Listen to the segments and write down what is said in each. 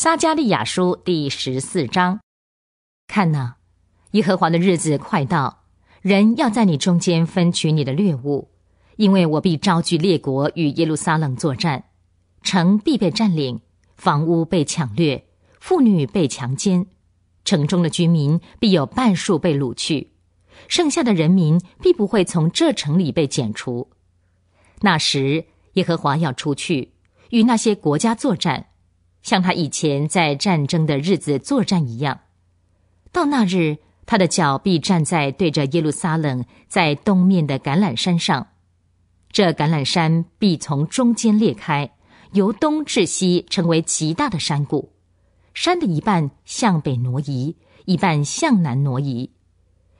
撒加利亚书第十四章，看呐，耶和华的日子快到，人要在你中间分取你的掠物，因为我必招聚列国与耶路撒冷作战，城必被占领，房屋被抢掠，妇女被强奸，城中的居民必有半数被掳去，剩下的人民必不会从这城里被剪除。那时，耶和华要出去与那些国家作战。像他以前在战争的日子作战一样，到那日，他的脚必站在对着耶路撒冷在东面的橄榄山上，这橄榄山必从中间裂开，由东至西成为极大的山谷，山的一半向北挪移，一半向南挪移。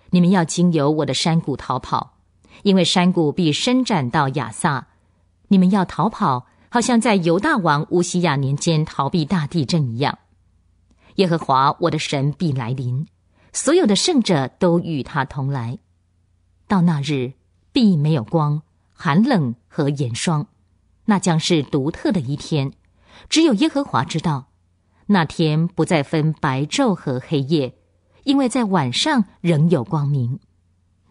你们要经由我的山谷逃跑，因为山谷必伸展到亚萨。你们要逃跑。好像在犹大王乌西亚年间逃避大地震一样，耶和华我的神必来临，所有的圣者都与他同来。到那日，必没有光、寒冷和严霜，那将是独特的一天，只有耶和华知道。那天不再分白昼和黑夜，因为在晚上仍有光明。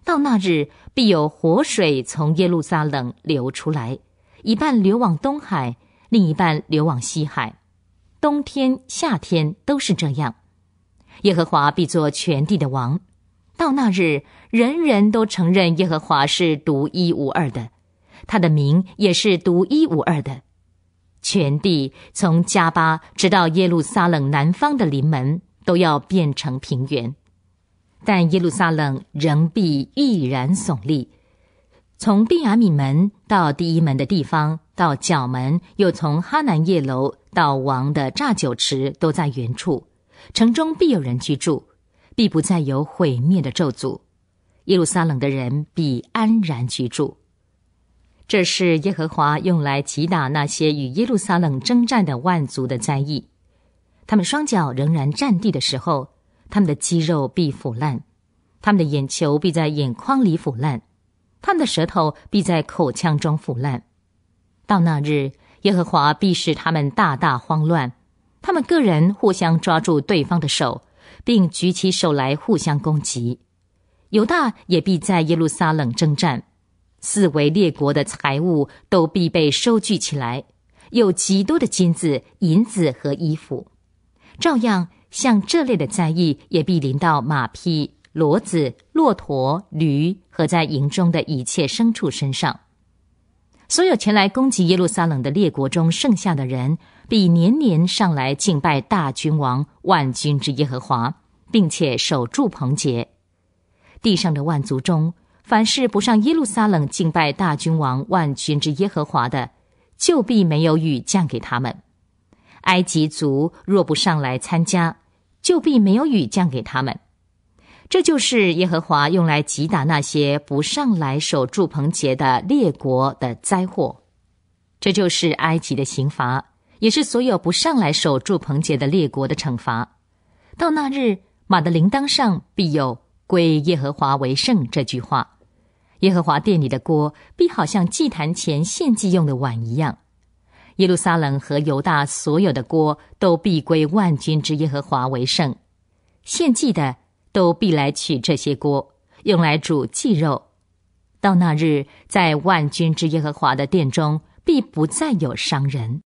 到那日，必有活水从耶路撒冷流出来。一半流往东海，另一半流往西海。冬天、夏天都是这样。耶和华必作全地的王，到那日，人人都承认耶和华是独一无二的，他的名也是独一无二的。全地从加巴直到耶路撒冷南方的临门都要变成平原，但耶路撒冷仍必毅然耸立。从毕雅米门到第一门的地方，到角门，又从哈南叶楼到王的炸酒池，都在原处。城中必有人居住，必不再有毁灭的咒诅。耶路撒冷的人必安然居住。这是耶和华用来击打那些与耶路撒冷征战的万族的灾异。他们双脚仍然站地的时候，他们的肌肉必腐烂，他们的眼球必在眼眶里腐烂。他们的舌头必在口腔中腐烂，到那日，耶和华必使他们大大慌乱，他们个人互相抓住对方的手，并举起手来互相攻击。犹大也必在耶路撒冷征战，四围列国的财物都必被收聚起来，有极多的金子、银子和衣服，照样像这类的灾异也必临到马匹。骡子、骆驼、驴和在营中的一切牲畜身上，所有前来攻击耶路撒冷的列国中剩下的人，必年年上来敬拜大君王万军之耶和华，并且守住棚节。地上的万族中，凡是不上耶路撒冷敬拜大君王万军之耶和华的，就必没有雨降给他们。埃及族若不上来参加，就必没有雨降给他们。这就是耶和华用来击打那些不上来守住棚节的列国的灾祸，这就是埃及的刑罚，也是所有不上来守住棚节的列国的惩罚。到那日，马的铃铛上必有归耶和华为圣这句话。耶和华殿里的锅必好像祭坛前献祭用的碗一样。耶路撒冷和犹大所有的锅都必归万军之耶和华为圣，献祭的。都必来取这些锅，用来煮祭肉。到那日，在万军之耶和华的殿中，必不再有伤人。